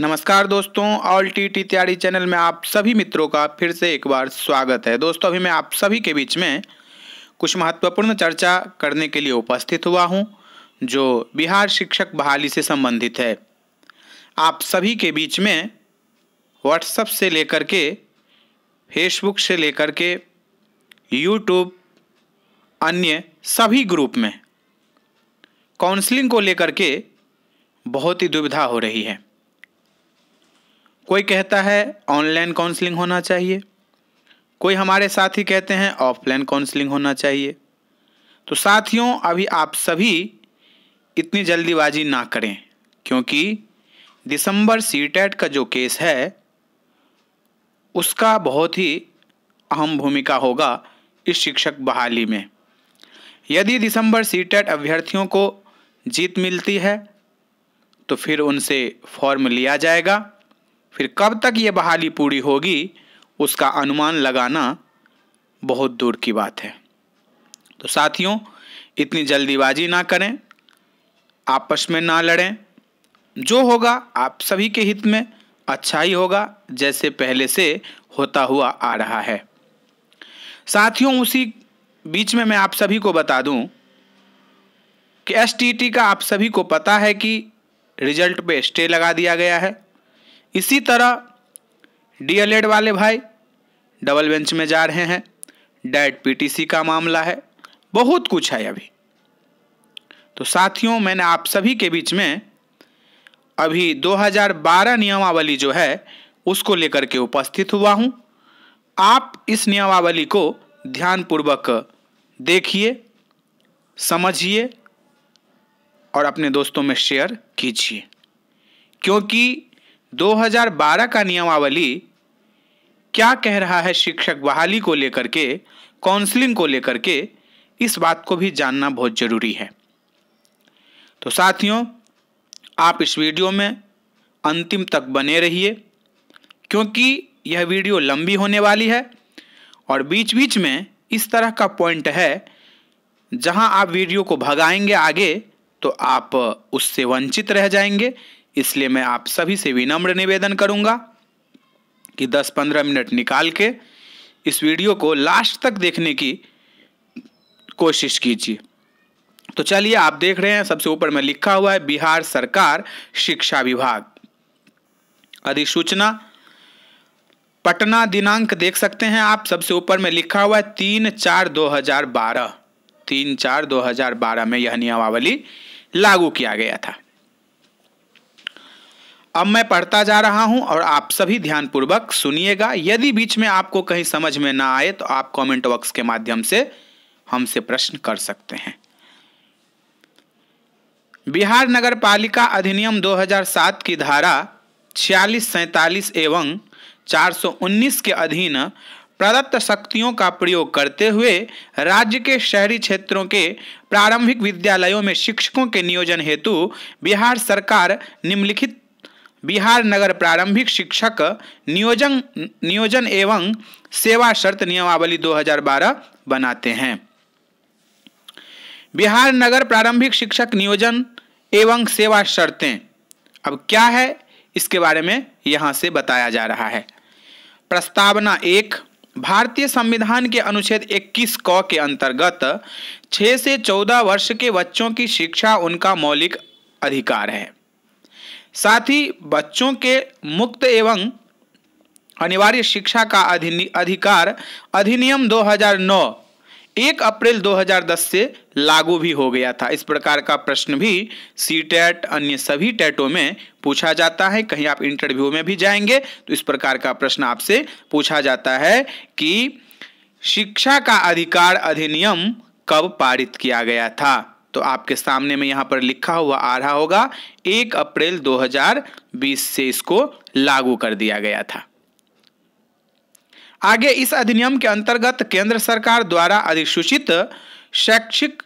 नमस्कार दोस्तों all T T तैयारी चैनल में आप सभी मित्रों का फिर से एक बार स्वागत है दोस्तों अभी मैं आप सभी के बीच में कुछ महत्वपूर्ण चर्चा करने के लिए उपस्थित हुआ हूं जो बिहार शिक्षक बहाली से संबंधित है आप सभी के बीच में व्हाट्सअप से लेकर के फेसबुक से लेकर के यूट्यूब अन्य सभी ग्रुप में काउंसलिंग को लेकर के बहुत ही दुविधा हो रही है कोई कहता है ऑनलाइन काउंसलिंग होना चाहिए कोई हमारे साथी कहते हैं ऑफलाइन काउंसलिंग होना चाहिए तो साथियों अभी आप सभी इतनी जल्दीबाजी ना करें क्योंकि दिसंबर सी का जो केस है उसका बहुत ही अहम भूमिका होगा इस शिक्षक बहाली में यदि दिसंबर सी अभ्यर्थियों को जीत मिलती है तो फिर उनसे फॉर्म लिया जाएगा फिर कब तक ये बहाली पूरी होगी उसका अनुमान लगाना बहुत दूर की बात है तो साथियों इतनी जल्दीबाजी ना करें आपस में ना लड़ें जो होगा आप सभी के हित में अच्छा ही होगा जैसे पहले से होता हुआ आ रहा है साथियों उसी बीच में मैं आप सभी को बता दूं कि एस का आप सभी को पता है कि रिजल्ट पे स्टे लगा दिया गया है इसी तरह डीएलएड वाले भाई डबल बेंच में जा रहे हैं डेट पीटीसी का मामला है बहुत कुछ है अभी तो साथियों मैंने आप सभी के बीच में अभी 2012 नियमावली जो है उसको लेकर के उपस्थित हुआ हूँ आप इस नियमावली को ध्यानपूर्वक देखिए समझिए और अपने दोस्तों में शेयर कीजिए क्योंकि 2012 का नियमावली क्या कह रहा है शिक्षक बहाली को लेकर के काउंसलिंग को लेकर के इस बात को भी जानना बहुत ज़रूरी है तो साथियों आप इस वीडियो में अंतिम तक बने रहिए क्योंकि यह वीडियो लंबी होने वाली है और बीच बीच में इस तरह का पॉइंट है जहां आप वीडियो को भगाएंगे आगे तो आप उससे वंचित रह जाएंगे इसलिए मैं आप सभी से विनम्र निवेदन करूंगा कि 10-15 मिनट निकाल के इस वीडियो को लास्ट तक देखने की कोशिश कीजिए तो चलिए आप देख रहे हैं सबसे ऊपर में लिखा हुआ है बिहार सरकार शिक्षा विभाग अधिसूचना पटना दिनांक देख सकते हैं आप सबसे ऊपर में लिखा हुआ है तीन चार दो हजार बारह तीन चार दो हजार बारह में यह नियमावली लागू किया गया था अब मैं पढ़ता जा रहा हूं और आप सभी ध्यानपूर्वक सुनिएगा यदि बीच में आपको कहीं समझ में ना आए तो आप कमेंट बॉक्स के माध्यम से हमसे प्रश्न कर सकते हैं बिहार नगर पालिका अधिनियम 2007 की धारा छियालीस सैतालीस एवं 419 के अधीन प्रदत्त शक्तियों का प्रयोग करते हुए राज्य के शहरी क्षेत्रों के प्रारंभिक विद्यालयों में शिक्षकों के नियोजन हेतु बिहार सरकार निम्नलिखित बिहार नगर प्रारंभिक शिक्षक नियोजन नियोजन एवं सेवा शर्त नियमावली 2012 बनाते हैं बिहार नगर प्रारंभिक शिक्षक नियोजन एवं सेवा शर्तें अब क्या है इसके बारे में यहाँ से बताया जा रहा है प्रस्तावना एक भारतीय संविधान के अनुच्छेद 21 क के अंतर्गत 6 से 14 वर्ष के बच्चों की शिक्षा उनका मौलिक अधिकार है साथ ही बच्चों के मुक्त एवं अनिवार्य शिक्षा का अधिकार अधिनियम 2009 एक अप्रैल 2010 से लागू भी हो गया था इस प्रकार का प्रश्न भी सी टेट अन्य सभी टेटों में पूछा जाता है कहीं आप इंटरव्यू में भी जाएंगे तो इस प्रकार का प्रश्न आपसे पूछा जाता है कि शिक्षा का अधिकार अधिनियम कब पारित किया गया था तो आपके सामने में यहाँ पर लिखा हुआ आ रहा होगा एक अप्रैल 2020 से इसको लागू कर दिया गया था आगे इस अधिनियम के अंतर्गत केंद्र सरकार द्वारा अधिसूचित शैक्षिक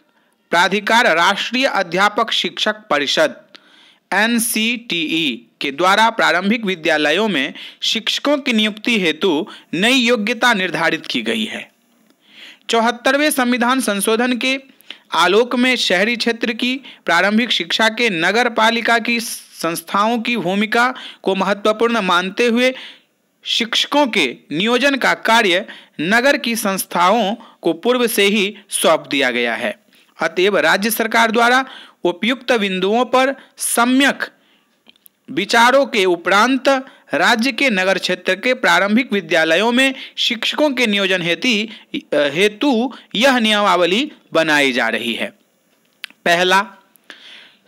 प्राधिकार राष्ट्रीय अध्यापक शिक्षक परिषद एन के द्वारा प्रारंभिक विद्यालयों में शिक्षकों की नियुक्ति हेतु नई योग्यता निर्धारित की गई है चौहत्तरवें संविधान संशोधन के आलोक में शहरी क्षेत्र की प्रारंभिक शिक्षा के नगर पालिका की संस्थाओं की भूमिका को महत्वपूर्ण मानते हुए शिक्षकों के नियोजन का कार्य नगर की संस्थाओं को पूर्व से ही सौंप दिया गया है अतएव राज्य सरकार द्वारा उपयुक्त बिंदुओं पर सम्यक विचारों के उपरांत राज्य के नगर क्षेत्र के प्रारंभिक विद्यालयों में शिक्षकों के नियोजन हेतु हेतु यह नियमावली बनाई जा रही है पहला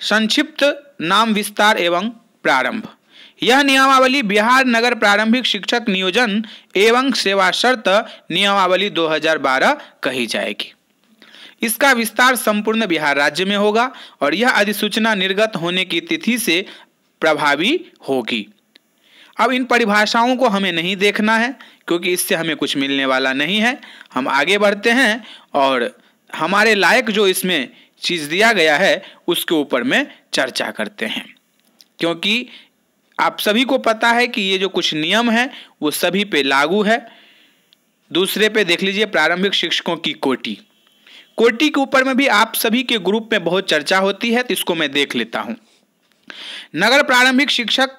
संक्षिप्त नाम विस्तार एवं प्रारंभ यह नियमावली बिहार नगर प्रारंभिक शिक्षक नियोजन एवं सेवा शर्त नियमावली 2012 कही जाएगी इसका विस्तार संपूर्ण बिहार राज्य में होगा और यह अधिसूचना निर्गत होने की तिथि से प्रभावी होगी अब इन परिभाषाओं को हमें नहीं देखना है क्योंकि इससे हमें कुछ मिलने वाला नहीं है हम आगे बढ़ते हैं और हमारे लायक जो इसमें चीज़ दिया गया है उसके ऊपर में चर्चा करते हैं क्योंकि आप सभी को पता है कि ये जो कुछ नियम है वो सभी पे लागू है दूसरे पे देख लीजिए प्रारंभिक शिक्षकों की कोटि कोटि के ऊपर में भी आप सभी के ग्रुप में बहुत चर्चा होती है तो इसको मैं देख लेता हूँ नगर प्रारंभिक शिक्षक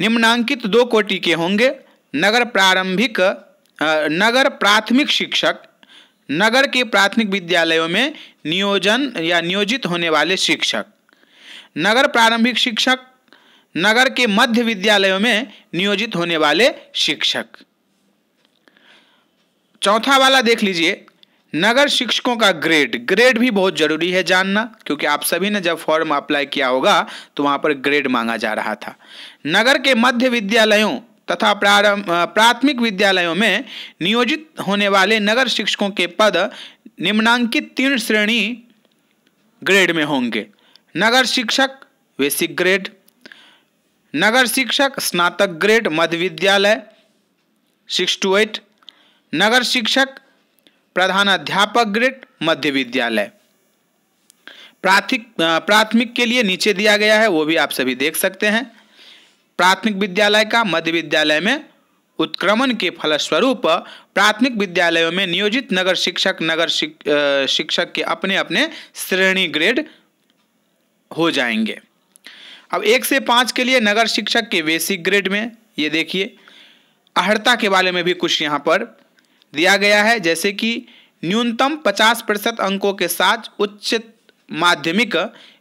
निम्नांकित दो कोटि के होंगे नगर प्रारंभिक नगर प्राथमिक शिक्षक नगर के प्राथमिक विद्यालयों में नियोजन या नियोजित होने वाले शिक्षक नगर प्रारंभिक शिक्षक नगर के मध्य विद्यालयों में नियोजित होने वाले शिक्षक चौथा वाला देख लीजिए नगर शिक्षकों का ग्रेड ग्रेड भी बहुत ज़रूरी है जानना क्योंकि आप सभी ने जब फॉर्म अप्लाई किया होगा तो वहाँ पर ग्रेड मांगा जा रहा था नगर के मध्य विद्यालयों तथा प्रारंभ प्राथमिक विद्यालयों में नियोजित होने वाले नगर शिक्षकों के पद निम्नांकित तीन श्रेणी ग्रेड में होंगे नगर शिक्षक बेसिक ग्रेड नगर शिक्षक स्नातक ग्रेड मध्य विद्यालय सिक्स टू एट नगर शिक्षक प्रधान अध्यापक ग्रेड मध्य विद्यालय प्राथमिक प्राथमिक के लिए नीचे दिया गया है वो भी आप सभी देख सकते हैं प्राथमिक विद्यालय का मध्य विद्यालय में उत्क्रमण के फलस्वरूप प्राथमिक विद्यालयों में नियोजित नगर शिक्षक नगर शिक, शिक्षक के अपने अपने श्रेणी ग्रेड हो जाएंगे अब एक से पाँच के लिए नगर शिक्षक के बेसिक ग्रेड में ये देखिए अहर्ता के बारे में भी कुछ यहाँ पर दिया गया है जैसे कि न्यूनतम 50 प्रतिशत अंकों के साथ उच्च माध्यमिक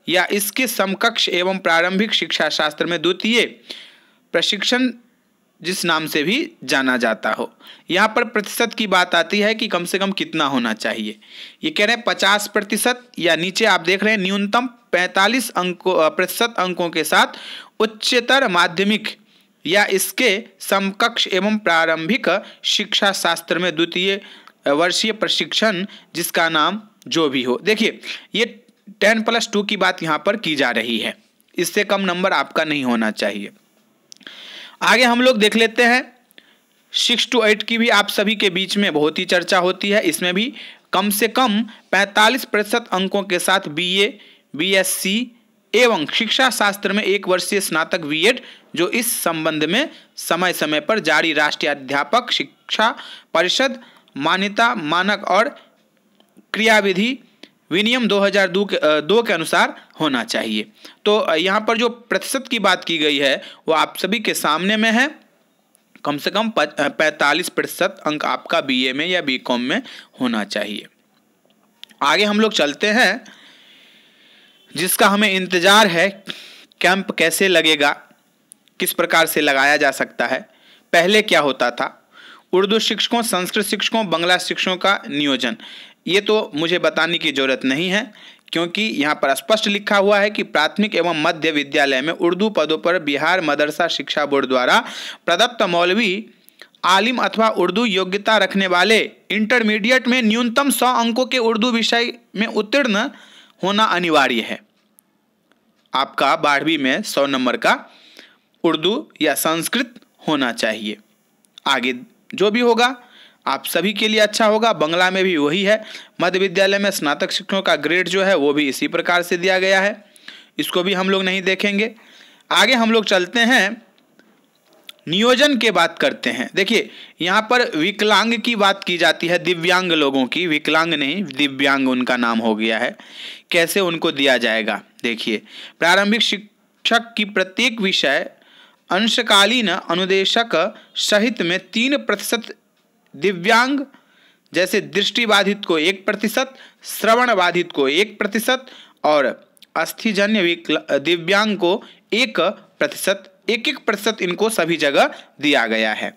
या इसके समकक्ष एवं प्रारंभिक शिक्षा शास्त्र में द्वितीय प्रशिक्षण जिस नाम से भी जाना जाता हो यहाँ पर प्रतिशत की बात आती है कि कम से कम कितना होना चाहिए ये कह रहे हैं पचास प्रतिशत या नीचे आप देख रहे हैं न्यूनतम पैंतालीस अंकों प्रतिशत अंकों के साथ उच्चतर माध्यमिक या इसके समकक्ष एवं प्रारंभिक शिक्षा शास्त्र में द्वितीय वर्षीय प्रशिक्षण जिसका नाम जो भी हो देखिए ये टेन प्लस टू की बात यहाँ पर की जा रही है इससे कम नंबर आपका नहीं होना चाहिए आगे हम लोग देख लेते हैं सिक्स टू एट की भी आप सभी के बीच में बहुत ही चर्चा होती है इसमें भी कम से कम 45 प्रतिशत अंकों के साथ बीए, बीएससी, एवं शिक्षा शास्त्र में एक वर्षीय स्नातक बी जो इस संबंध में समय समय पर जारी राष्ट्रीय अध्यापक शिक्षा परिषद मान्यता मानक और क्रियाविधि विनियम 2002 के दो के अनुसार होना चाहिए तो यहाँ पर जो प्रतिशत की बात की गई है वो आप सभी के सामने में है कम से कम पैंतालीस प्रतिशत अंक आपका बीए में या बीकॉम में होना चाहिए आगे हम लोग चलते हैं जिसका हमें इंतज़ार है कैंप कैसे लगेगा किस प्रकार से लगाया जा सकता है पहले क्या होता था उर्दू शिक्षकों संस्कृत शिक्षकों बंगला शिक्षकों का नियोजन ये तो मुझे बताने की ज़रूरत नहीं है क्योंकि यहाँ पर स्पष्ट लिखा हुआ है कि प्राथमिक एवं मध्य विद्यालय में उर्दू पदों पर बिहार मदरसा शिक्षा बोर्ड द्वारा प्रदत्त मौलवी आलिम अथवा उर्दू योग्यता रखने वाले इंटरमीडिएट में न्यूनतम सौ अंकों के उर्दू विषय में उत्तीर्ण होना अनिवार्य है आपका बारहवीं में सौ नंबर का उर्दू या संस्कृत होना चाहिए आगे जो भी होगा आप सभी के लिए अच्छा होगा बंगला में भी वही है मध्य विद्यालय में स्नातक शिक्षकों का ग्रेड जो है वो भी इसी प्रकार से दिया गया है इसको भी हम लोग नहीं देखेंगे आगे हम लोग चलते हैं नियोजन के बात करते हैं देखिए यहाँ पर विकलांग की बात की जाती है दिव्यांग लोगों की विकलांग नहीं दिव्यांग उनका नाम हो गया है कैसे उनको दिया जाएगा देखिए प्रारंभिक शिक्षक की प्रत्येक विषय अंशकालीन अनुदेशक सहित में तीन प्रतिशत दिव्यांग जैसे दृष्टिबाधित को एक प्रतिशत श्रवण बाधित को एक प्रतिशत और अस्थिजन्य दिव्यांग को एक प्रतिशत एक एक प्रतिशत इनको सभी जगह दिया गया है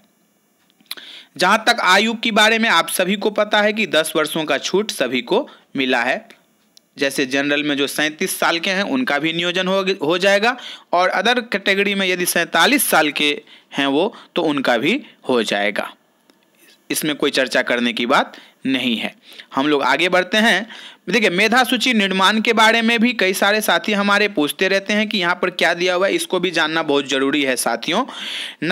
जहाँ तक आयु के बारे में आप सभी को पता है कि 10 वर्षों का छूट सभी को मिला है जैसे जनरल में जो सैंतीस साल के हैं उनका भी नियोजन हो हो जाएगा और अदर कैटेगरी में यदि सैंतालीस साल के हैं वो तो उनका भी हो जाएगा इसमें कोई चर्चा करने की बात नहीं है हम लोग आगे बढ़ते हैं देखिए मेधा सूची निर्माण के बारे में भी कई सारे साथी हमारे पूछते रहते हैं कि यहाँ पर क्या दिया हुआ है इसको भी जानना बहुत जरूरी है साथियों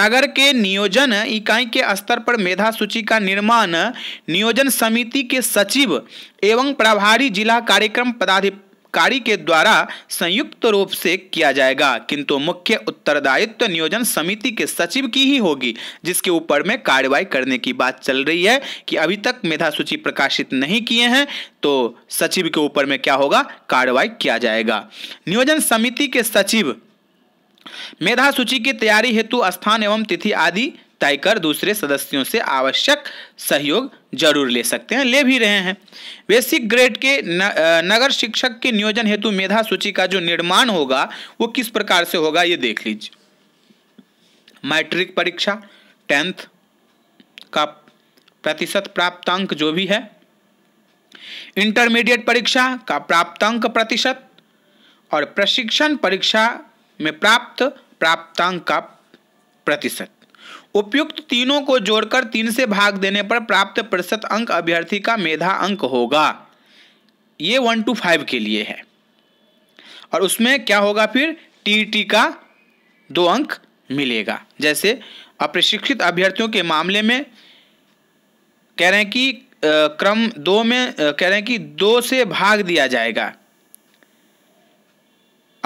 नगर के नियोजन इकाई के स्तर पर मेधा सूची का निर्माण नियोजन समिति के सचिव एवं प्रभारी जिला कार्यक्रम पदाधिकारी कारी के द्वारा संयुक्त रूप से किया जाएगा किंतु मुख्य उत्तरदायित्व नियोजन समिति के सचिव की ही होगी जिसके ऊपर में कार्रवाई करने की बात चल रही है कि अभी तक मेधा सूची प्रकाशित नहीं किए हैं तो सचिव के ऊपर में क्या होगा कार्रवाई किया जाएगा नियोजन समिति के सचिव मेधा सूची की तैयारी हेतु स्थान एवं तिथि आदि तय कर दूसरे सदस्यों से आवश्यक सहयोग जरूर ले सकते हैं ले भी रहे हैं बेसिक ग्रेड के न, नगर शिक्षक के नियोजन हेतु मेधा सूची का जो निर्माण होगा वो किस प्रकार से होगा ये देख लीजिए मैट्रिक परीक्षा टेंथ का प्रतिशत प्राप्तांक जो भी है इंटरमीडिएट परीक्षा का प्राप्तांक प्रतिशत और प्रशिक्षण परीक्षा में प्राप्त प्राप्तांक का प्रतिशत उपयुक्त तीनों को जोड़कर तीन से भाग देने पर प्राप्त प्रतिशत अंक अभ्यर्थी का मेधा अंक होगा ये वन टू फाइव के लिए है और उसमें क्या होगा फिर टी टी e का दो अंक मिलेगा जैसे अप्रशिक्षित अभ्यर्थियों के मामले में कह रहे हैं कि क्रम दो में कह रहे हैं कि दो से भाग दिया जाएगा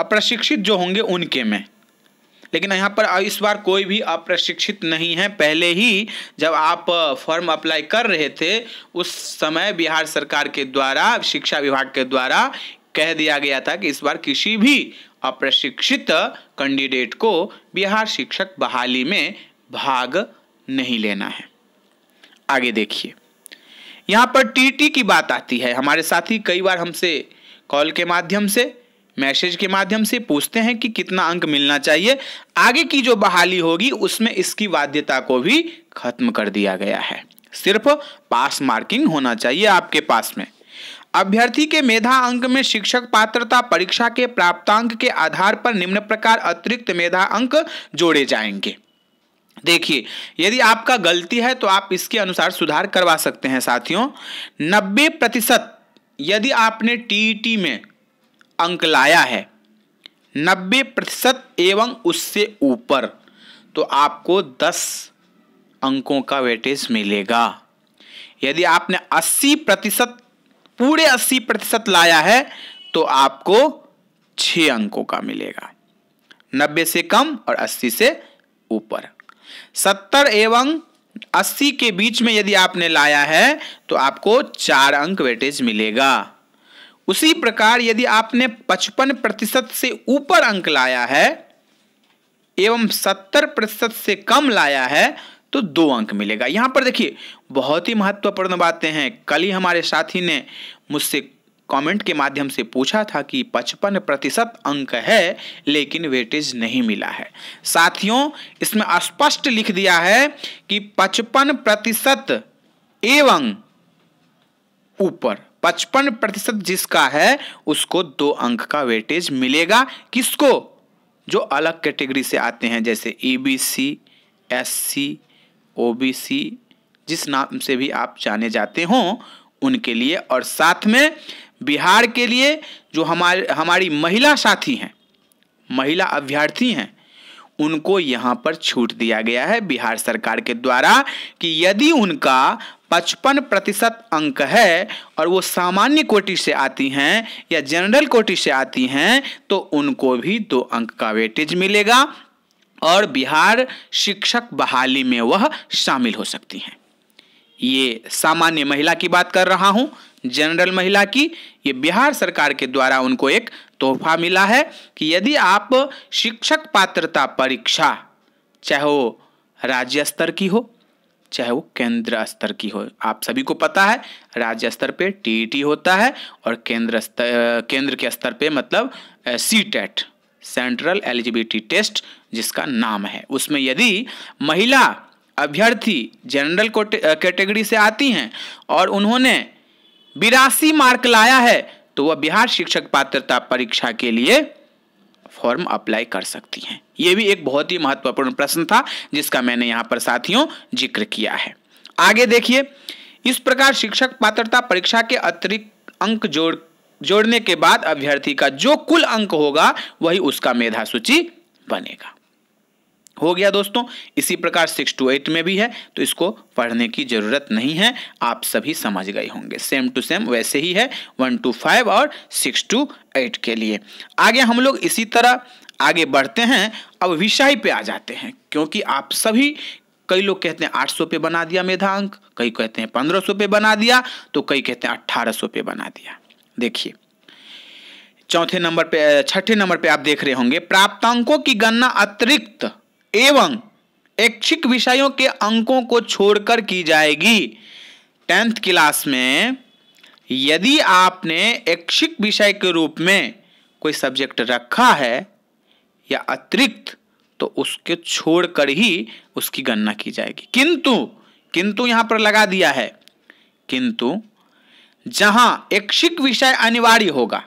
अप्रशिक्षित जो होंगे उनके में लेकिन यहाँ पर इस बार कोई भी अप्रशिक्षित नहीं है पहले ही जब आप फॉर्म अप्लाई कर रहे थे उस समय बिहार सरकार के द्वारा शिक्षा विभाग के द्वारा कह दिया गया था कि इस बार किसी भी अप्रशिक्षित कैंडिडेट को बिहार शिक्षक बहाली में भाग नहीं लेना है आगे देखिए यहाँ पर टीटी की बात आती है हमारे साथी कई बार हमसे कॉल के माध्यम से मैसेज के माध्यम से पूछते हैं कि कितना अंक मिलना चाहिए आगे की जो बहाली होगी उसमें इसकी वाद्यता को भी खत्म कर दिया गया है सिर्फ पास मार्किंग होना चाहिए आपके पास में अभ्यर्थी के मेधा अंक में शिक्षक पात्रता परीक्षा के प्राप्तांक के आधार पर निम्न प्रकार अतिरिक्त मेधा अंक जोड़े जाएंगे देखिए यदि आपका गलती है तो आप इसके अनुसार सुधार करवा सकते हैं साथियों 90 प्रतिशत यदि आपने टीईटी में अंक लाया है नब्बे प्रतिशत एवं उससे ऊपर तो आपको दस अंकों का वेटेज मिलेगा यदि आपने अस्सी प्रतिशत पूरे अस्सी प्रतिशत लाया है तो आपको छ अंकों का मिलेगा नब्बे से कम और अस्सी से ऊपर सत्तर एवं अस्सी के बीच में यदि आपने लाया है तो आपको चार अंक वेटेज मिलेगा उसी प्रकार यदि आपने 55 प्रतिशत से ऊपर अंक लाया है एवं 70 प्रतिशत से कम लाया है तो दो अंक मिलेगा यहां पर देखिए बहुत ही महत्वपूर्ण बातें हैं कल ही हमारे साथी ने मुझसे कमेंट के माध्यम से पूछा था कि 55 प्रतिशत अंक है लेकिन वेटेज नहीं मिला है साथियों इसमें स्पष्ट लिख दिया है कि 55 प्रतिशत एवं ऊपर पचपन प्रतिशत जिसका है उसको दो अंक का वेटेज मिलेगा किसको जो अलग कैटेगरी से आते हैं जैसे E B C S C O B C जिस नाम से भी आप जाने जाते हों उनके लिए और साथ में बिहार के लिए जो हमारे हमारी महिला साथी हैं महिला अभ्यर्थी हैं उनको यहाँ पर छूट दिया गया है बिहार सरकार के द्वारा कि यदि उनका पचपन प्रतिशत अंक है और वो सामान्य कोटि से आती हैं या जनरल कोटि से आती हैं तो उनको भी दो अंक का वेटेज मिलेगा और बिहार शिक्षक बहाली में वह शामिल हो सकती हैं ये सामान्य महिला की बात कर रहा हूँ जनरल महिला की ये बिहार सरकार के द्वारा उनको एक तोहफा मिला है कि यदि आप शिक्षक पात्रता परीक्षा चाहे वो राज्य स्तर की हो चाहे वो केंद्र स्तर की हो आप सभी को पता है राज्य स्तर पे टीईटी होता है और केंद्र स्तर केंद्र के स्तर पे मतलब C TET central eligibility test जिसका नाम है उसमें यदि महिला अभ्यर्थी जनरल कैटेगरी से आती हैं और उन्होंने बिरासी मार्क लाया है तो वह बिहार शिक्षक पात्रता परीक्षा के लिए फॉर्म अप्लाई कर सकती हैं ये भी एक बहुत ही महत्वपूर्ण प्रश्न था जिसका मैंने यहाँ पर साथियों जिक्र किया है आगे देखिए इस प्रकार शिक्षक पात्रता परीक्षा के अतिरिक्त अंक जोड़ जोड़ने के बाद अभ्यर्थी का जो कुल अंक होगा वही उसका मेधा सूची बनेगा हो गया दोस्तों इसी प्रकार सिक्स टू एट में भी है तो इसको पढ़ने की ज़रूरत नहीं है आप सभी समझ गए होंगे सेम टू सेम वैसे ही है वन टू फाइव और सिक्स टू एट के लिए आगे हम लोग इसी तरह आगे बढ़ते हैं अब विषय पे आ जाते हैं क्योंकि आप सभी कई लोग कहते हैं आठ सौ पे बना दिया मेधा अंक कई कहते हैं सौ पे बना दिया तो कई कहते हैं सौ पे बना दिया देखिए चौथे नंबर पे छठे नंबर पे आप देख रहे होंगे प्राप्तांकों की गणना अतिरिक्त एवं ऐच्छिक विषयों के अंकों को छोड़कर की जाएगी टेंथ क्लास में यदि आपने ऐच्छिक विषय के रूप में कोई सब्जेक्ट रखा है या अतिरिक्त तो उसके छोड़कर ही उसकी गणना की जाएगी किंतु किंतु यहां पर लगा दिया है किंतु जहां ऐच्छिक विषय अनिवार्य होगा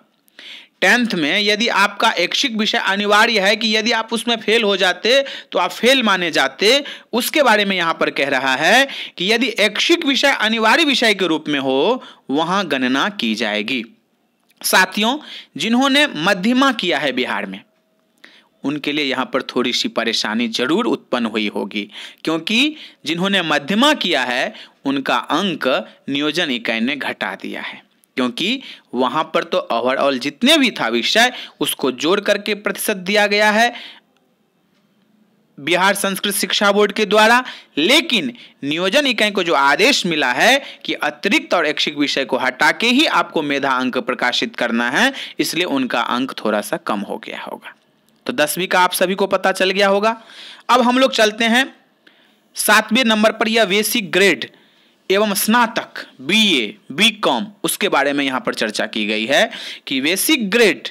टेंथ में यदि आपका ऐच्छिक विषय अनिवार्य है कि यदि आप उसमें फेल हो जाते तो आप फेल माने जाते उसके बारे में यहाँ पर कह रहा है कि यदि ऐच्छिक विषय अनिवार्य विषय के रूप में हो वहाँ गणना की जाएगी साथियों जिन्होंने मध्यमा किया है बिहार में उनके लिए यहाँ पर थोड़ी सी परेशानी जरूर उत्पन्न हुई होगी क्योंकि जिन्होंने मध्यमा किया है उनका अंक नियोजन इकाई ने घटा दिया है क्योंकि वहां पर तो ओवरऑल जितने भी था विषय उसको जोड़ करके प्रतिशत दिया गया है बिहार संस्कृत शिक्षा बोर्ड के द्वारा लेकिन नियोजन इकाई को जो आदेश मिला है कि अतिरिक्त और ऐच्छिक विषय को हटा के ही आपको मेधा अंक प्रकाशित करना है इसलिए उनका अंक थोड़ा सा कम हो गया होगा तो दसवीं का आप सभी को पता चल गया होगा अब हम लोग चलते हैं सातवें नंबर पर यह बेसिक ग्रेड एवं स्नातक बीए, बीकॉम उसके बारे में यहाँ पर चर्चा की गई है कि बेसिक ग्रेड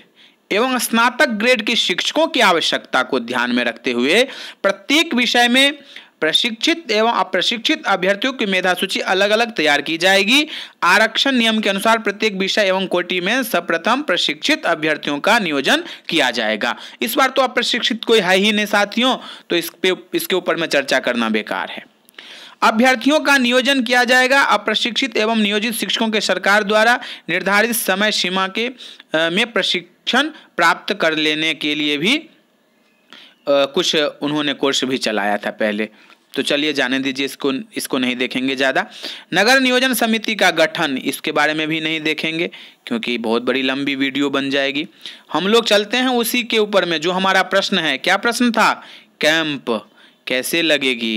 एवं स्नातक ग्रेड के शिक्षकों की आवश्यकता को ध्यान में रखते हुए प्रत्येक विषय में प्रशिक्षित एवं अप्रशिक्षित अभ्यर्थियों की मेधा सूची अलग अलग तैयार की जाएगी आरक्षण नियम के अनुसार प्रत्येक विषय एवं कोटि में सर्वप्रथम प्रशिक्षित अभ्यर्थियों का नियोजन किया जाएगा इस बार तो अप्रशिक्षित कोई है ही नहीं साथियों तो इस पे इसके ऊपर में चर्चा करना बेकार है अभ्यर्थियों का नियोजन किया जाएगा अप्रशिक्षित एवं नियोजित शिक्षकों के सरकार द्वारा निर्धारित समय सीमा के में प्रशिक्षण प्राप्त कर लेने के लिए भी कुछ उन्होंने कोर्स भी चलाया था पहले तो चलिए जाने दीजिए इसको इसको नहीं देखेंगे ज़्यादा नगर नियोजन समिति का गठन इसके बारे में भी नहीं देखेंगे क्योंकि बहुत बड़ी लंबी वीडियो बन जाएगी हम लोग चलते हैं उसी के ऊपर में जो हमारा प्रश्न है क्या प्रश्न था कैंप कैसे लगेगी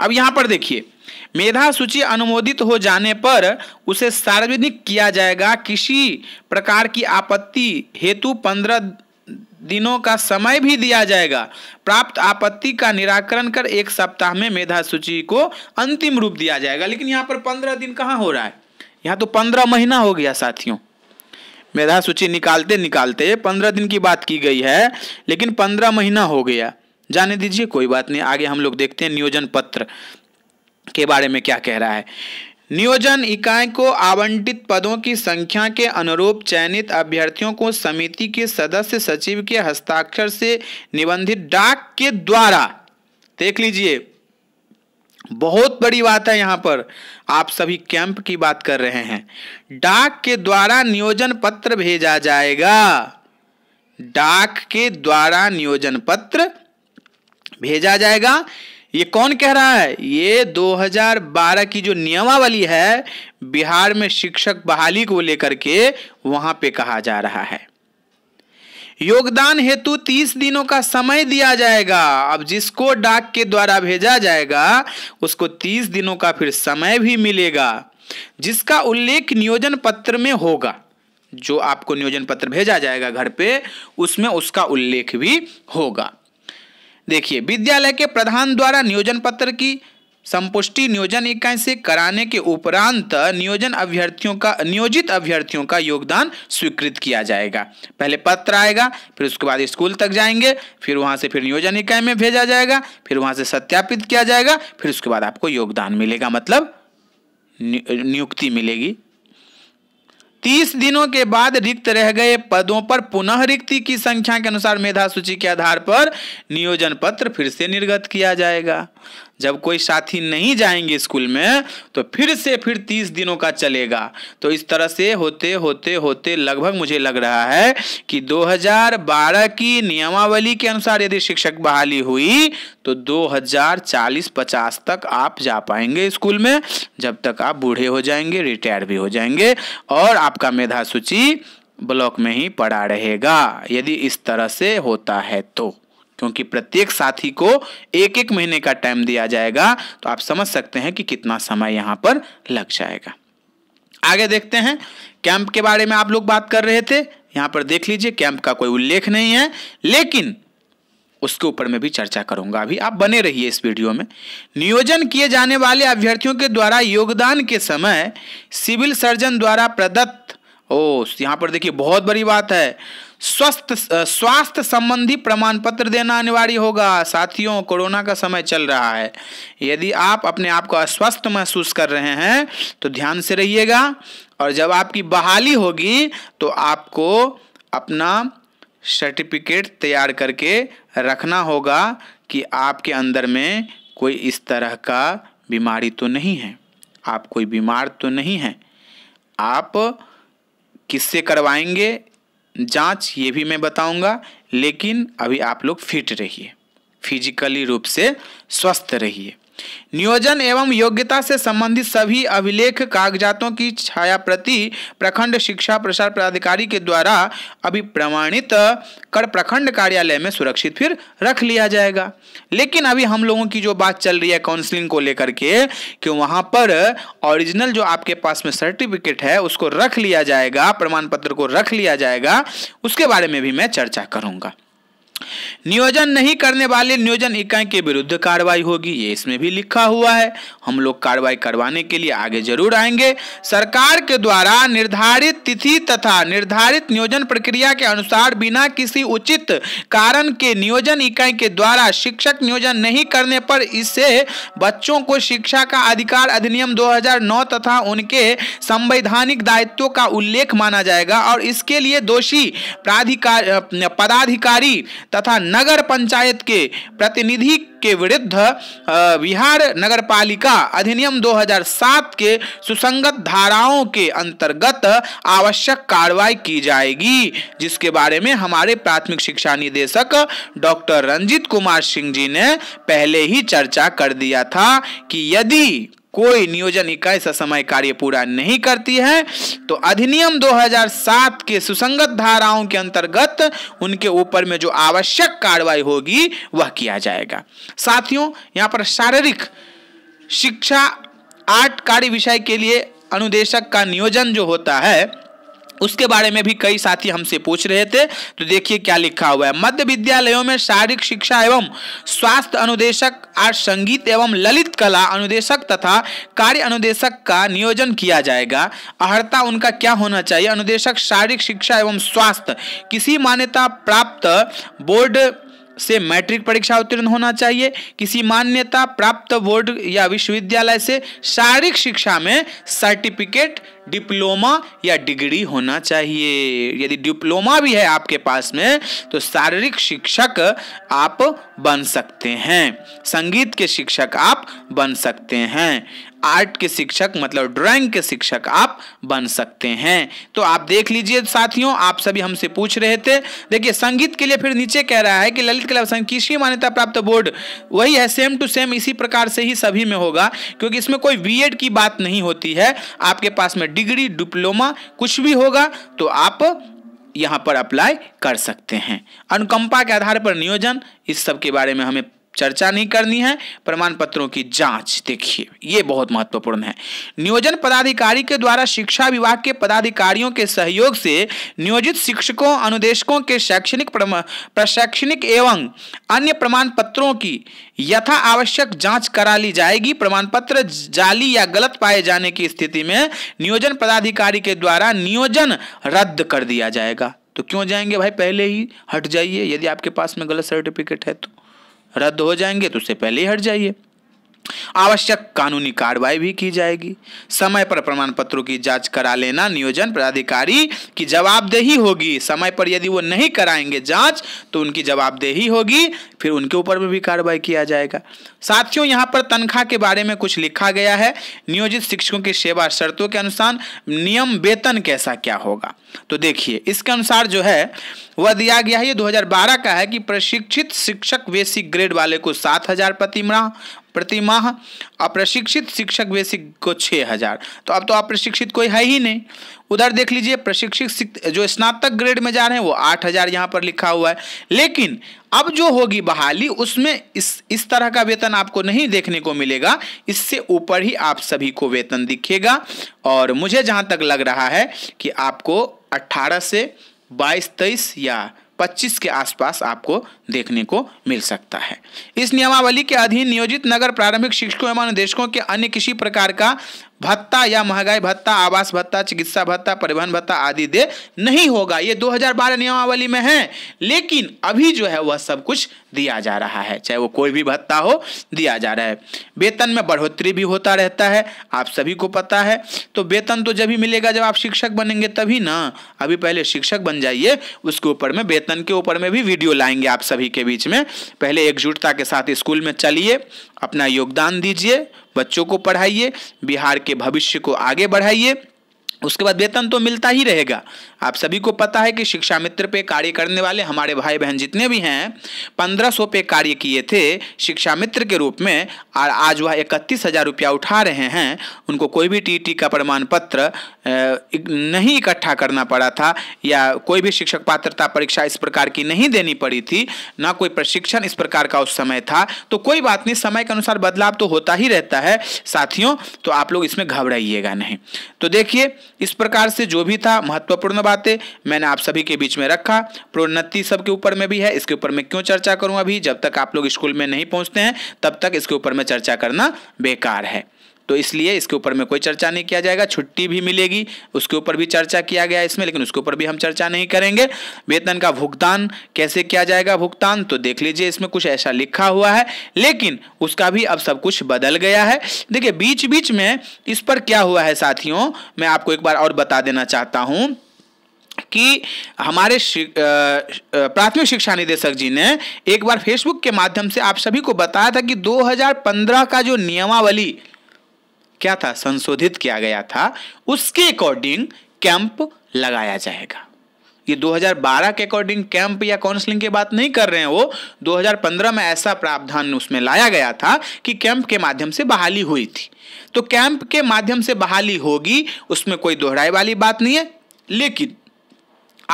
अब यहाँ पर देखिए मेधा सूची अनुमोदित हो जाने पर उसे सार्वजनिक किया जाएगा किसी प्रकार की आपत्ति हेतु पंद्रह दिनों का समय भी दिया जाएगा प्राप्त आपत्ति का निराकरण कर एक सप्ताह में मेधा सूची को अंतिम रूप दिया जाएगा लेकिन यहाँ पर पंद्रह दिन कहाँ हो रहा है यहाँ तो पंद्रह महीना हो गया साथियों मेधा सूची निकालते निकालते पंद्रह दिन की बात की गई है लेकिन पंद्रह महीना हो गया जाने दीजिए कोई बात नहीं आगे हम लोग देखते हैं नियोजन पत्र के बारे में क्या कह रहा है नियोजन इकाई को आवंटित पदों की संख्या के अनुरूप चयनित अभ्यर्थियों को समिति के सदस्य सचिव के हस्ताक्षर से निबंधित डाक के द्वारा देख लीजिए बहुत बड़ी बात है यहाँ पर आप सभी कैंप की बात कर रहे हैं डाक के द्वारा नियोजन पत्र भेजा जाएगा डाक के द्वारा नियोजन पत्र भेजा जाएगा ये कौन कह रहा है ये 2012 की जो नियमावली है बिहार में शिक्षक बहाली को लेकर के वहां पे कहा जा रहा है योगदान हेतु तीस दिनों का समय दिया जाएगा अब जिसको डाक के द्वारा भेजा जाएगा उसको तीस दिनों का फिर समय भी मिलेगा जिसका उल्लेख नियोजन पत्र में होगा जो आपको नियोजन पत्र भेजा जाएगा घर पे उसमें उसका उल्लेख भी होगा देखिए विद्यालय के प्रधान द्वारा नियोजन पत्र की संपुष्टि नियोजन इकाई से कराने के उपरांत नियोजन अभ्यर्थियों का नियोजित अभ्यर्थियों का योगदान स्वीकृत किया जाएगा पहले पत्र आएगा फिर उसके बाद स्कूल तक जाएंगे फिर वहां से फिर नियोजन इकाई में भेजा जाएगा फिर वहां से सत्यापित किया जाएगा फिर उसके बाद आपको योगदान मिलेगा मतलब नियुक्ति मिलेगी तीस दिनों के बाद रिक्त रह गए पदों पर पुनः रिक्ति की संख्या के अनुसार मेधा सूची के आधार पर नियोजन पत्र फिर से निर्गत किया जाएगा जब कोई साथी नहीं जाएंगे स्कूल में तो फिर से फिर तीस दिनों का चलेगा तो इस तरह से होते होते होते लगभग मुझे लग रहा है कि 2012 की नियमावली के अनुसार यदि शिक्षक बहाली हुई तो 2040-50 तक आप जा पाएंगे स्कूल में जब तक आप बूढ़े हो जाएंगे रिटायर भी हो जाएंगे और आपका मेधा सूची ब्लॉक में ही पड़ा रहेगा यदि इस तरह से होता है तो क्योंकि प्रत्येक साथी को एक एक महीने का टाइम दिया जाएगा तो आप समझ सकते हैं कि कितना समय यहाँ पर लग जाएगा आगे देखते हैं कैंप के बारे में आप लोग बात कर रहे थे यहाँ पर देख लीजिए कैंप का कोई उल्लेख नहीं है लेकिन उसके ऊपर मैं भी चर्चा करूंगा अभी आप बने रहिए इस वीडियो में नियोजन किए जाने वाले अभ्यर्थियों के द्वारा योगदान के समय सिविल सर्जन द्वारा प्रदत्त ओ यहाँ पर देखिए बहुत बड़ी बात है स्वस्थ स्वास्थ्य संबंधी प्रमाण पत्र देना अनिवार्य होगा साथियों कोरोना का समय चल रहा है यदि आप अपने आप को अस्वस्थ महसूस कर रहे हैं तो ध्यान से रहिएगा और जब आपकी बहाली होगी तो आपको अपना सर्टिफिकेट तैयार करके रखना होगा कि आपके अंदर में कोई इस तरह का बीमारी तो नहीं है आप कोई बीमार तो नहीं हैं आप किससे करवाएंगे जांच ये भी मैं बताऊंगा लेकिन अभी आप लोग फिट रहिए फिजिकली रूप से स्वस्थ रहिए नियोजन एवं योग्यता से संबंधित सभी अभिलेख कागजातों की छाया प्रति प्रखंड शिक्षा प्रसार प्राधिकारी के द्वारा प्रमाणित कर प्रखंड कार्यालय में सुरक्षित फिर रख लिया जाएगा लेकिन अभी हम लोगों की जो बात चल रही है काउंसलिंग को लेकर के कि वहां पर ओरिजिनल जो आपके पास में सर्टिफिकेट है उसको रख लिया जाएगा प्रमाण पत्र को रख लिया जाएगा उसके बारे में भी मैं चर्चा करूँगा नियोजन नहीं करने वाले नियोजन इकाई के विरुद्ध कार्रवाई होगी ये इसमें भी लिखा हुआ है हम लोग कार्रवाई करवाने के लिए आगे जरूर आएंगे सरकार के द्वारा निर्धारित तिथि तथा निर्धारित नियोजन प्रक्रिया के अनुसार बिना किसी उचित कारण के नियोजन इकाई के द्वारा शिक्षक नियोजन नहीं करने पर इससे बच्चों को शिक्षा का अधिकार अधिनियम दो तथा उनके संवैधानिक दायित्व का उल्लेख माना जाएगा और इसके लिए दोषी प्राधिकार पदाधिकारी तथा नगर पंचायत के प्रतिनिधि के विरुद्ध बिहार नगर पालिका अधिनियम 2007 के सुसंगत धाराओं के अंतर्गत आवश्यक कार्रवाई की जाएगी जिसके बारे में हमारे प्राथमिक शिक्षा निदेशक डॉक्टर रंजीत कुमार सिंह जी ने पहले ही चर्चा कर दिया था कि यदि कोई नियोजन इकाई समय कार्य पूरा नहीं करती है तो अधिनियम 2007 के सुसंगत धाराओं के अंतर्गत उनके ऊपर में जो आवश्यक कार्रवाई होगी वह किया जाएगा साथियों यहाँ पर शारीरिक शिक्षा आठ कार्य विषय के लिए अनुदेशक का नियोजन जो होता है उसके बारे में भी कई साथी हमसे पूछ रहे थे तो देखिए क्या लिखा हुआ है मध्य विद्यालयों में शारीरिक शिक्षा एवं स्वास्थ्य अनुदेशक और संगीत एवं ललित कला अनुदेशक तथा कार्य अनुदेशक का नियोजन किया जाएगा अहर्ता उनका क्या होना चाहिए अनुदेशक शारीरिक शिक्षा एवं स्वास्थ्य किसी मान्यता प्राप्त बोर्ड से मैट्रिक परीक्षा उत्तीर्ण होना चाहिए किसी मान्यता प्राप्त बोर्ड या विश्वविद्यालय से शारीरिक शिक्षा में सर्टिफिकेट डिप्लोमा या डिग्री होना चाहिए यदि डिप्लोमा भी है आपके पास में तो शारीरिक शिक्षक आप बन सकते हैं संगीत के शिक्षक आप बन सकते हैं आर्ट के शिक्षक मतलब ड्राइंग के शिक्षक आप बन सकते हैं तो आप देख लीजिए साथियों आप सभी हमसे पूछ रहे थे देखिए संगीत के लिए फिर नीचे कह रहा है कि ललित कला संघ किसकी मान्यता प्राप्त बोर्ड वही है सेम टू सेम इसी प्रकार से ही सभी में होगा क्योंकि इसमें कोई बी की बात नहीं होती है आपके पास में डिग्री डिप्लोमा कुछ भी होगा तो आप यहाँ पर अप्लाई कर सकते हैं अनुकंपा के आधार पर नियोजन इस सब के बारे में हमें चर्चा नहीं करनी है प्रमाण पत्रों की जांच देखिए ये बहुत महत्वपूर्ण है नियोजन पदाधिकारी के द्वारा शिक्षा विभाग के पदाधिकारियों के सहयोग से नियोजित शिक्षकों अनुदेशकों के शैक्षणिक प्रशैक्षणिक एवं अन्य प्रमाण पत्रों की यथा आवश्यक जांच करा ली जाएगी प्रमाण पत्र जाली या गलत पाए जाने की स्थिति में नियोजन पदाधिकारी के द्वारा नियोजन रद्द कर दिया जाएगा तो क्यों जाएंगे भाई पहले ही हट जाइए यदि आपके पास में गलत सर्टिफिकेट है तो रद्द हो जाएंगे तो उससे पहले ही हट जाइए आवश्यक कानूनी कार्रवाई भी की जाएगी समय पर प्रमाण पत्रों की जांच करा लेना नियोजन प्राधिकारी की जवाबदेही होगी समय पर यदि वो नहीं कराएंगे जांच तो उनकी जवाबदेही होगी फिर उनके ऊपर भी, भी कार्रवाई किया जाएगा साथियों यहाँ पर तनख्वाह के बारे में कुछ लिखा गया है नियोजित शिक्षकों की सेवा शर्तों के अनुसार नियम वेतन कैसा क्या होगा तो देखिए इसके अनुसार जो है वह दिया गया है ये 2012 का है कि प्रशिक्षित शिक्षक बेसिक ग्रेड वाले को सात हजार प्रतिमाह प्रतिमाह अप्रशिक्षित शिक्षक बेसिक को छः हज़ार तो अब तो अप्रशिक्षित कोई है ही नहीं उधर देख लीजिए प्रशिक्षित जो स्नातक ग्रेड में जा रहे हैं वो आठ हज़ार यहाँ पर लिखा हुआ है लेकिन अब जो होगी बहाली उसमें इस इस तरह का वेतन आपको नहीं देखने को मिलेगा इससे ऊपर ही आप सभी को वेतन दिखेगा और मुझे जहाँ तक लग रहा है कि आपको अट्ठारह से बाईस तेईस या 25 के आसपास आपको देखने को मिल सकता है इस नियमावली के अधीन नियोजित नगर प्रारंभिक शिक्षकों एवं निदेशकों के अन्य किसी प्रकार का भत्ता या महंगाई भत्ता आवास भत्ता चिकित्सा भत्ता परिवहन भत्ता आदि दे नहीं होगा ये 2012 नियमावली में है लेकिन अभी जो है वह सब कुछ दिया जा रहा है चाहे वो कोई भी भत्ता हो दिया जा रहा है वेतन में बढ़ोतरी भी होता रहता है आप सभी को पता है तो वेतन तो जब ही मिलेगा जब आप शिक्षक बनेंगे तभी ना अभी पहले शिक्षक बन जाइए उसके ऊपर में वेतन के ऊपर में भी वीडियो लाएंगे आप सभी के बीच में पहले एकजुटता के साथ स्कूल में चलिए अपना योगदान दीजिए बच्चों को पढ़ाइए बिहार के भविष्य को आगे बढ़ाइए उसके बाद वेतन तो मिलता ही रहेगा आप सभी को पता है कि शिक्षा मित्र पे कार्य करने वाले हमारे भाई बहन जितने भी हैं पंद्रह सौ पे कार्य किए थे शिक्षा मित्र के रूप में और आज वह इकतीस हज़ार रुपया उठा रहे हैं उनको कोई भी टीटी का प्रमाण पत्र नहीं इकट्ठा करना पड़ा था या कोई भी शिक्षक पात्रता परीक्षा इस प्रकार की नहीं देनी पड़ी थी ना कोई प्रशिक्षण इस प्रकार का उस समय था तो कोई बात नहीं समय के अनुसार बदलाव तो होता ही रहता है साथियों तो आप लोग इसमें घबराइएगा नहीं तो देखिए इस प्रकार से जो भी था महत्वपूर्ण बातें मैंने आप सभी के बीच में रखा प्रोन्नति सबके ऊपर में भी है इसके ऊपर मैं क्यों चर्चा करूँ अभी जब तक आप लोग स्कूल में नहीं पहुँचते हैं तब तक इसके ऊपर में चर्चा करना बेकार है तो इसलिए इसके ऊपर में कोई चर्चा नहीं किया जाएगा छुट्टी भी मिलेगी उसके ऊपर भी चर्चा किया गया इसमें लेकिन उसके ऊपर भी हम चर्चा नहीं करेंगे वेतन का भुगतान कैसे किया जाएगा भुगतान तो देख लीजिए इसमें कुछ ऐसा लिखा हुआ है लेकिन उसका भी अब सब कुछ बदल गया है देखिए बीच बीच में इस पर क्या हुआ है साथियों मैं आपको एक बार और बता देना चाहता हूँ कि हमारे प्राथमिक शिक्षा निदेशक जी ने एक बार फेसबुक के माध्यम से आप सभी को बताया था कि 2015 का जो नियमावली क्या था संशोधित किया गया था उसके अकॉर्डिंग कैंप लगाया जाएगा ये 2012 के अकॉर्डिंग कैंप या काउंसलिंग की बात नहीं कर रहे हैं वो 2015 में ऐसा प्रावधान उसमें लाया गया था कि कैंप के माध्यम से बहाली हुई थी तो कैंप के माध्यम से बहाली होगी उसमें कोई दोहराई वाली बात नहीं है लेकिन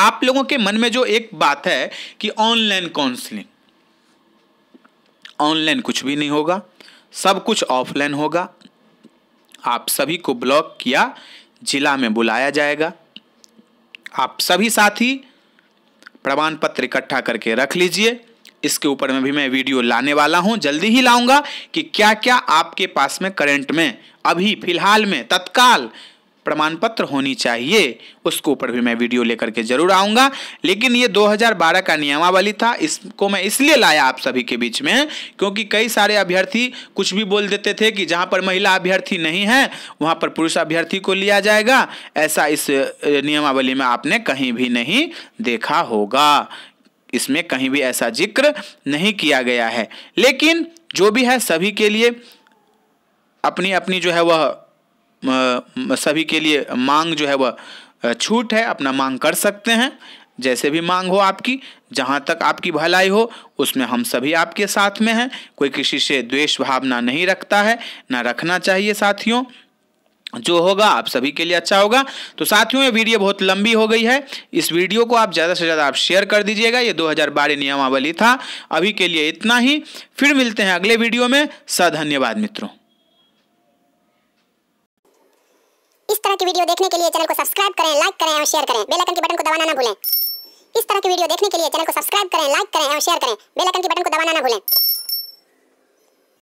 आप लोगों के मन में जो एक बात है कि ऑनलाइन काउंसलिंग ऑनलाइन कुछ भी नहीं होगा सब कुछ ऑफलाइन होगा आप सभी को ब्लॉक किया जिला में बुलाया जाएगा आप सभी साथी प्रमाण पत्र इकट्ठा करके रख लीजिए इसके ऊपर में भी मैं वीडियो लाने वाला हूं जल्दी ही लाऊंगा कि क्या क्या आपके पास में करंट में अभी फिलहाल में तत्काल प्रमाण पत्र होनी चाहिए उसके ऊपर भी मैं वीडियो लेकर के जरूर आऊँगा लेकिन ये 2012 का नियमावली था इसको मैं इसलिए लाया आप सभी के बीच में क्योंकि कई सारे अभ्यर्थी कुछ भी बोल देते थे कि जहाँ पर महिला अभ्यर्थी नहीं है वहाँ पर पुरुष अभ्यर्थी को लिया जाएगा ऐसा इस नियमावली में आपने कहीं भी नहीं देखा होगा इसमें कहीं भी ऐसा जिक्र नहीं किया गया है लेकिन जो भी है सभी के लिए अपनी अपनी जो है वह सभी के लिए मांग जो है वह छूट है अपना मांग कर सकते हैं जैसे भी मांग हो आपकी जहाँ तक आपकी भलाई हो उसमें हम सभी आपके साथ में हैं कोई किसी से द्वेष भावना नहीं रखता है ना रखना चाहिए साथियों जो होगा आप सभी के लिए अच्छा होगा तो साथियों ये वीडियो बहुत लंबी हो गई है इस वीडियो को आप ज़्यादा से ज़्यादा आप शेयर कर दीजिएगा ये 2012 नियमावली था अभी के लिए इतना ही फिर मिलते हैं अगले वीडियो में सधन्यवाद मित्रों इस तरह की वीडियो देखने के लिए चैनल को सब्सक्राइब करें लाइक करें और शेयर करें बेल आइकन के बटन को दबाना ना भूलें इस तरह की वीडियो देखने के लिए चैनल को सब्सक्राइब करें लाइक करें और शेयर करें बेल आइकन के बटन को दबाना ना भूलें